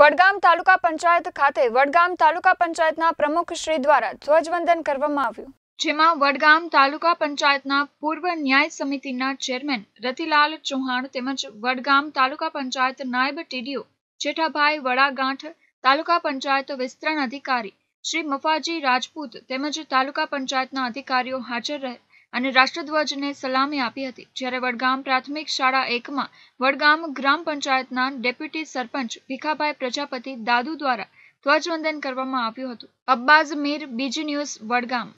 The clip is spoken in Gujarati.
વડગામ તાલુકા પંચાયત ખાતે વડગામ તાલુકા પંચાયતના પ્રમુખ શ્રી દ્વારા ધ્વજવંદન કરવામાં આવ્યું જેમાં વડગામ તાલુકા પંચાયતના પૂર્વ ન્યાય સમિતિના ચેરમેન રતિલાલ ચૌહાણ તેમજ વડગામ તાલુકા પંચાયત નાયબ ટીડીઓ જેઠાભાઈ વડાગાંઠ તાલુકા પંચાયત વિસ્તરણ અધિકારી શ્રી મફાજી રાજપૂત તેમજ તાલુકા પંચાયતના અધિકારીઓ હાજર રહે અને રાષ્ટ્રધ્વજને સલામી આપી હતી જ્યારે વડગામ પ્રાથમિક શાળા એકમાં વડગામ ગ્રામ પંચાયતના ડેપ્યુટી સરપંચ ભીખાભાઈ પ્રજાપતિ દાદુ દ્વારા ધ્વજવંદન કરવામાં આવ્યું હતું અબ્બાઝ મીર બીજી ન્યૂઝ વડગામ